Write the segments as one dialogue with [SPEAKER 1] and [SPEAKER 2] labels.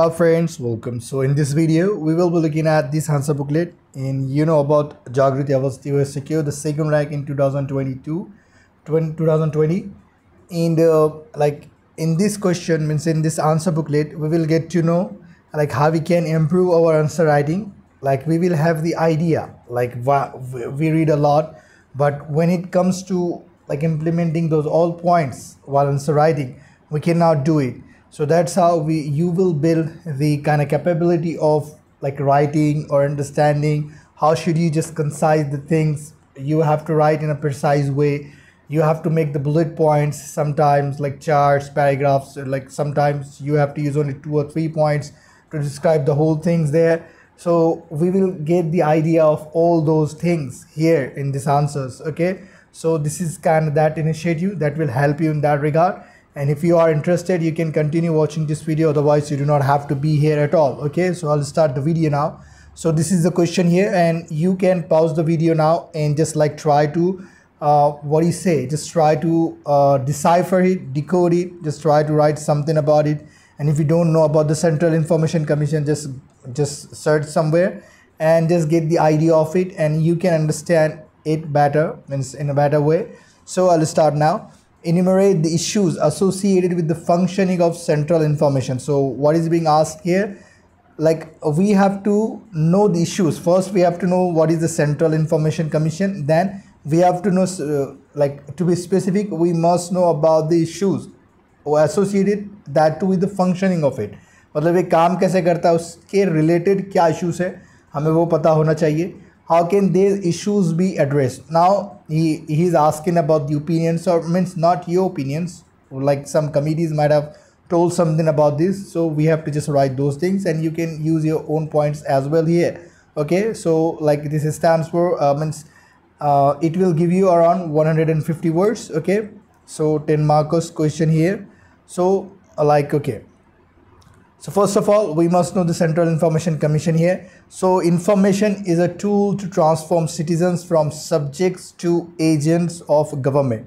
[SPEAKER 1] Hello friends, welcome. So in this video, we will be looking at this answer booklet and you know about Jagriti Avasti was secured the second rank in 2022, 2020 and uh, like in this question means in this answer booklet, we will get to know like how we can improve our answer writing. Like we will have the idea like we read a lot but when it comes to like implementing those all points while answer writing, we cannot do it so that's how we you will build the kind of capability of like writing or understanding how should you just concise the things you have to write in a precise way you have to make the bullet points sometimes like charts paragraphs like sometimes you have to use only two or three points to describe the whole things there so we will get the idea of all those things here in these answers okay so this is kind of that initiative that will help you in that regard and if you are interested you can continue watching this video otherwise you do not have to be here at all okay so i'll start the video now so this is the question here and you can pause the video now and just like try to uh, what do you say just try to uh, decipher it decode it just try to write something about it and if you don't know about the central information commission just just search somewhere and just get the idea of it and you can understand it better in a better way so i'll start now enumerate the issues associated with the functioning of central information so what is being asked here like we have to know the issues first we have to know what is the central information commission then we have to know uh, like to be specific we must know about the issues or associated that to with the functioning of it मतलब ये काम कैसे करता है उसके related क्या issues है हमें वो पता होना चाहिए how can they issues be address now he he's asking about the opinions or means not your opinions like some committees might have told something about this so we have to just write those things and you can use your own points as well here okay so like this stands for uh, means uh, it will give you around 150 words okay so 10 markers question here so like okay So first of all, we must know the Central Information Commission here. So information is a tool to transform citizens from subjects to agents of government.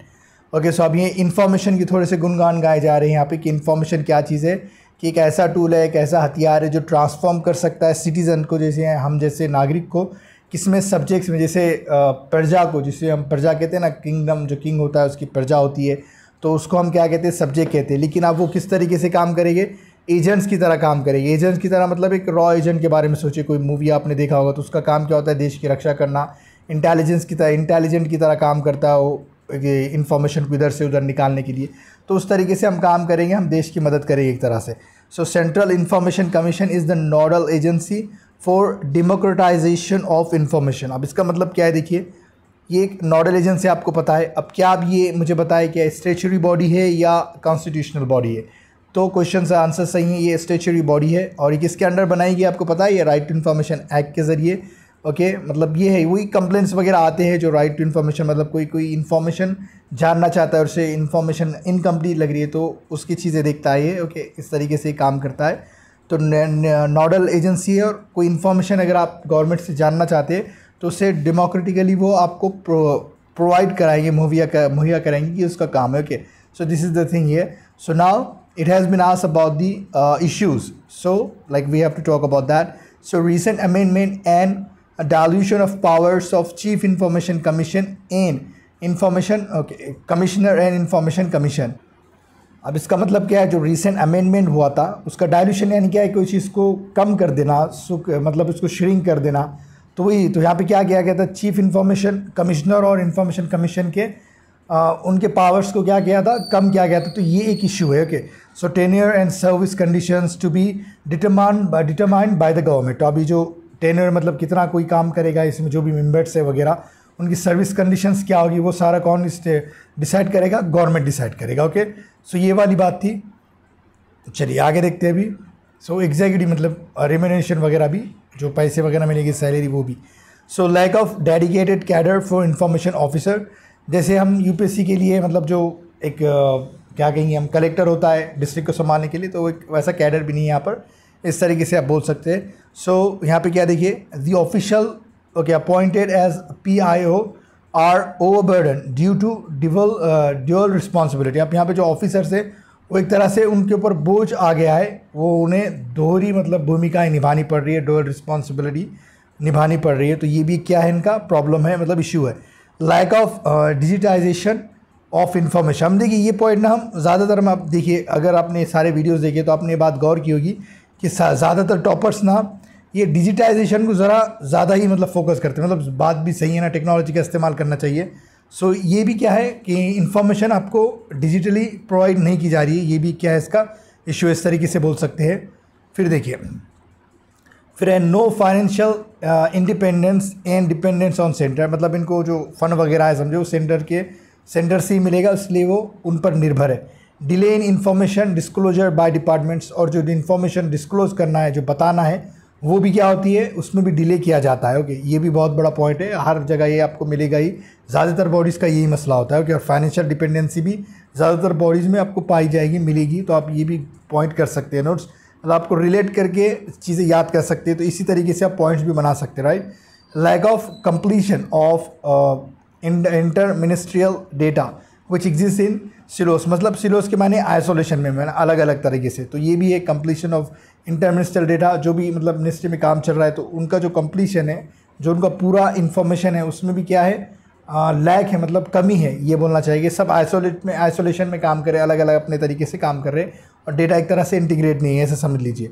[SPEAKER 1] Okay okay, so so अब ये information की थोड़े से गुणगान गाए जा रहे हैं यहाँ पे कि इन्फॉर्मेशन क्या चीज़ है कि एक ऐसा टूल है एक ऐसा हथियार है जो ट्रांसफॉर्म कर सकता है सिटीज़न को जैसे हम जैसे नागरिक को किसमें सब्जेक्ट्स में जैसे प्रजा को जिसे हम प्रजा कहते हैं ना किंगडम जो किंग होता है उसकी प्रजा होती है तो उसको हम क्या कहते हैं सब्जेक्ट कहते हैं लेकिन आप वो किस तरीके से काम करेंगे एजेंट्स की तरह काम करेगी एजेंट्स की तरह मतलब एक रॉ एजेंट के बारे में सोचिए कोई मूवी आपने देखा होगा तो उसका काम क्या होता है देश की रक्षा करना इंटेलिजेंस की तरह इंटेलिजेंट की तरह काम करता है वो ये इन्फॉर्मेशन को इधर से उधर निकालने के लिए तो उस तरीके से हम काम करेंगे हम देश की मदद करेंगे एक तरह से so central information commission is the nodal agency for democratization of information अब इसका मतलब क्या है देखिए ये एक नोडल एजेंसी आपको पता है अब क्या आप ये मुझे बताएं क्या स्टेचुरी बॉडी है या कॉन्स्टिट्यूशनल बॉडी है तो क्वेश्चन आंसर सही है ये स्टेचुरी बॉडी है और ये किसके अंडर बनाई गई आपको पता है ये राइट टू इन्फॉर्मेशन एक्ट के ज़रिए ओके मतलब ये है वही कंप्लेंट्स वगैरह आते हैं जो राइट टू इन्फॉर्मेशन मतलब कोई कोई इन्फॉर्मेशन जानना चाहता है और उसे इन्फॉर्मेशन इनकम्प्लीट लग रही है तो उसकी चीज़ें देखता है ये ओके इस तरीके से काम करता है तो नोडल एजेंसी है और कोई इन्फॉर्मेशन अगर आप गवर्नमेंट से जानना चाहते हैं तो उसे डेमोक्रेटिकली वो आपको प्रोवाइड कराएंगे मुहैया कर, मुहैया कराएंगे कि उसका काम है okay so this is the thing ये so now it has been asked about the uh, issues so like we have to talk about that so recent amendment and a dilution of powers of chief information commission and information okay commissioner and information commission अब इसका मतलब क्या है जो recent amendment हुआ था उसका dilution यानी क्या है कोई चीज़ को कम कर देना मतलब उसको श्रिंक कर देना तो वही तो यहाँ पे क्या किया गया था चीफ इन्फॉर्मेशन कमिश्नर और इन्फॉर्मेशन कमीशन के आ, उनके पावर्स को क्या किया था कम किया गया था तो ये एक इश्यू है okay so tenure and service conditions to be determine determined by the government अभी जो टेनियर मतलब कितना कोई काम करेगा इसमें जो भी मेम्बर्स है वगैरह उनकी सर्विस कंडीशंस क्या होगी वो सारा कौन डिसाइड करेगा गवर्नमेंट डिसाइड करेगा ओके सो ये वाली बात थी तो चलिए आगे देखते हैं अभी सो so, मतलब रेमिनेशन वगैरह भी जो पैसे वगैरह मिलेगी सैलरी वो भी so lack of dedicated cadre for information officer जैसे हम यूपीएससी के लिए मतलब जो एक क्या कहेंगे हम कलेक्टर होता है डिस्ट्रिक्ट को संभालने के लिए तो एक वैसा कैडर भी नहीं है यहाँ पर इस तरीके से आप बोल सकते हैं सो so, यहाँ पे क्या देखिए the official okay appointed as P I O are over burden due to dual dual responsibility आप यहाँ पे जो ऑफिसर्स है वो एक तरह से उनके ऊपर बोझ आ गया है वो उन्हें दोहरी मतलब भूमिकाएँ निभानी पड़ रही है ड्यूअल रिस्पॉन्सिबिलिटी निभानी पड़ रही है तो ये भी क्या है इनका प्रॉब्लम है मतलब इश्यू है lack of digitization of information हम देखिए ये पॉइंट ना हम ज़्यादातर हम आप देखिए अगर आपने सारे वीडियोस देखे तो आपने ये बात गौर की होगी कि ज़्यादातर टॉपर्स ना ये डिजिटाइजेशन को ज़रा ज़्यादा ही मतलब फोकस करते हैं मतलब बात भी सही है ना टेक्नोलॉजी का इस्तेमाल करना चाहिए सो so, ये भी क्या है कि इन्फॉर्मेशन आपको डिजिटली प्रोवाइड नहीं की जा रही है ये भी क्या है इसका इशू इस तरीके से बोल सकते हैं फिर देखिए फिर no financial independence and dependence on centre मतलब इनको जो फंड वगैरह है समझो सेंटर के सेंटर से ही मिलेगा इसलिए वो उन पर निर्भर है delay in information disclosure by departments और जो इन्फॉर्मेशन डिस्क्लोज करना है जो बताना है वो भी क्या होती है उसमें भी डिले किया जाता है ओके ये भी बहुत बड़ा पॉइंट है हर जगह ये आपको मिलेगा ही ज़्यादातर बॉडीज़ का यही मसला होता है ओके और फाइनेंशियल डिपेंडेंसी भी ज़्यादातर बॉडीज़ में आपको पाई जाएगी मिलेगी तो आप ये भी पॉइंट कर सकते हैं नोट्स मतलब आपको रिलेट करके चीज़ें याद कर सकते हैं तो इसी तरीके से आप पॉइंट्स भी बना सकते हैं right lack of completion of inter ministerial data which exist in silos मतलब सिलोस के माने आइसोलेशन में मैंने अलग अलग तरीके से तो ये भी है completion of inter ministerial data जो भी मतलब मिनिस्ट्री में काम चल रहा है तो उनका जो कंप्लीशन है जो उनका पूरा इन्फॉर्मेशन है उसमें भी क्या है लैक uh, है मतलब कमी है ये बोलना चाहिए सब आइसोलेट में आइसोलेशन में काम कर रहे अलग अलग अपने तरीके से काम कर रहे हैं और डेटा एक तरह से इंटीग्रेट नहीं है ऐसे समझ लीजिए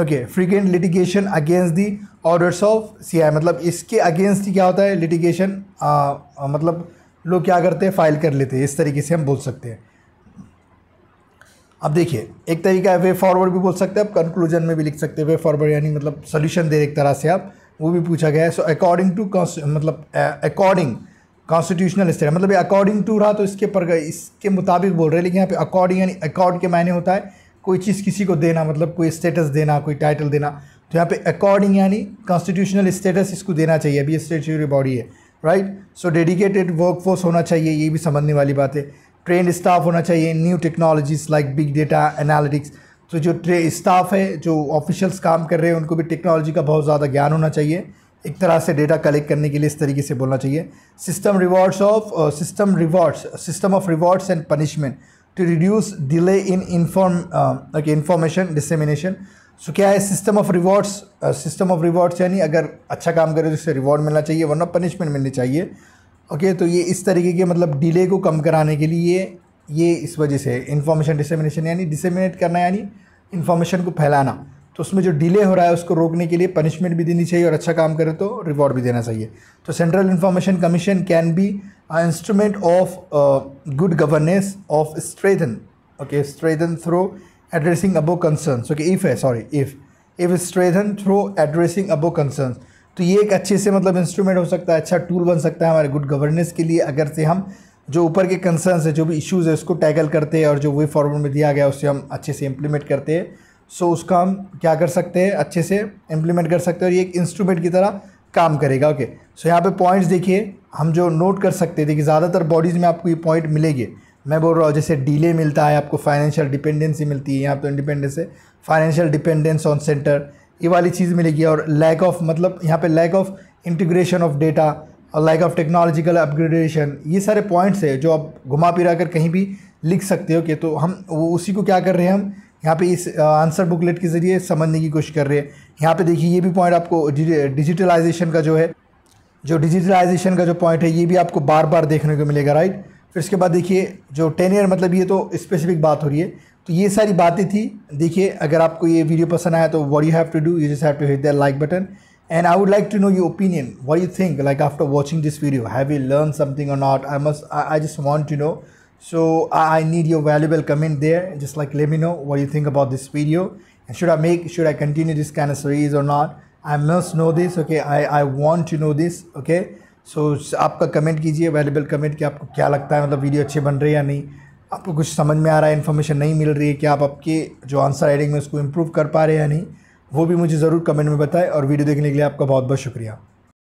[SPEAKER 1] okay frequent litigation against the orders of C I मतलब इसके अगेंस्ट ही क्या होता है लिटिगेशन मतलब लोग क्या करते हैं फाइल कर लेते हैं इस तरीके से हम बोल सकते हैं अब देखिए एक तरीका है वे फॉरवर्ड भी बोल सकते हैं आप कंक्लूजन में भी लिख सकते हैं वे फॉरवर्ड यानी मतलब सोल्यूशन दे एक तरह से आप वो भी पूछा गया है सो अकॉर्डिंग टू मतलब अकॉर्डिंग कॉन्स्टिट्यूशनल स्टेट मतलब ये अकॉर्डिंग टू रहा तो इसके पर इसके मुताबिक बोल रहे हैं लेकिन यहाँ पे अकॉर्डिंग यानी अकॉर्ड के मायने होता है कोई चीज़ किसी को देना मतलब कोई स्टेटस देना कोई टाइटल देना तो यहाँ पे अकॉर्डिंग यानी कॉन्स्टिट्यूशनल स्टेटस इसको देना चाहिए अभी स्टेचुरी बॉडी है right so dedicated workforce होना चाहिए ये भी समझने वाली बात है ट्रेंड स्टाफ होना चाहिए new technologies like big data analytics तो जो ट्रे स्टाफ है जो ऑफिशियल्स काम कर रहे हैं उनको भी टेक्नोलॉजी का बहुत ज़्यादा ज्ञान होना चाहिए एक तरह से डेटा कलेक्ट करने के लिए इस तरीके से बोलना चाहिए system rewards of system rewards system of rewards and punishment to reduce delay in inform okay information dissemination so क्या है system of rewards system of rewards यानी अगर अच्छा काम करे तो उसे रिवॉर्ड मिलना चाहिए वरना पनिशमेंट मिलनी चाहिए ओके okay, तो ये इस तरीके के मतलब डिले को कम कराने के लिए ये इस वजह से इन्फॉर्मेशन डिसमिनेशन यानी डिसमिनेट करना यानी इन्फॉर्मेशन को फैलाना तो उसमें जो डिले हो रहा है उसको रोकने के लिए पनिशमेंट भी देनी चाहिए और अच्छा काम करे तो रिवॉर्ड भी देना चाहिए तो central information commission can be instrument of good governance of strengthen okay strengthen through addressing above concern okay if है sorry if if strengthen through addressing above concern तो ये एक अच्छे से मतलब इंस्ट्रूमेंट हो सकता है अच्छा टूल बन सकता है हमारे गुड गवर्नेंस के लिए अगर से हम जो ऊपर के कंसर्न है जो भी इश्यूज़ है उसको टैकल करते हैं और जो वे फॉर्मेट में दिया गया उसे हम अच्छे से इम्प्लीमेंट करते हैं सो उसका हम क्या कर सकते हैं अच्छे से इम्प्लीमेंट कर सकते हैं और ये एक इंस्ट्रूमेंट की तरह काम करेगा ओके सो यहाँ पे पॉइंट्स देखिए हम जो नोट कर सकते हैं देखिए ज़्यादातर बॉडीज़ में आपको ये पॉइंट मिलेगी मैं बोल रहा हूँ जैसे डीले मिलता है आपको फाइनेंशियल डिपेंडेंसी मिलती है यहाँ तो इंडिपेंडेंस है फाइनेंशियल डिपेंडेंस ऑन सेंटर ये वाली चीज़ मिलेगी और लैक ऑफ मतलब यहाँ पर lack of integration of data और लैक ऑफ टेक्नोलॉजिकल अपग्रेडेशन ये सारे पॉइंट्स है जो आप घुमा फिरा कर कहीं भी लिख सकते हो कि तो हम वो उसी को क्या कर रहे हैं हम यहाँ पे इस आंसर बुकलेट के ज़रिए समझने की कोशिश कर रहे हैं यहाँ पे देखिए ये भी पॉइंट आपको डिजिटलाइजेशन का जो है जो डिजिटलाइजेशन का जो पॉइंट है ये भी आपको बार बार देखने को मिलेगा राइट फिर इसके बाद देखिए जो टेन ईयर मतलब ये तो स्पेसिफिक बात हो रही है तो ये सारी बातें थी देखिए अगर आपको ये वीडियो पसंद आया तो what you have to do you just have to hit that like button and I would like to know your opinion what you think like after watching this video have you learn something or not I must I just want to know So I need your valuable comment there. Just like let me know what you think about this video. And should I make, should I continue this kind of series or not? i must know this okay i i want to know this okay so आपका comment कीजिए available comment कि आपको क्या लगता है मतलब video अच्छे बन रहे या नहीं आपको कुछ समझ में आ रहा है इन्फॉर्मेशन नहीं मिल रही है कि आप आपके जो आंसर राइटिंग में उसको इम्प्रूव कर पा रहे हैं या नहीं वो भी मुझे ज़रूर कमेंट में बताएं और वीडियो देखने के लिए आपका बहुत बहुत शुक्रिया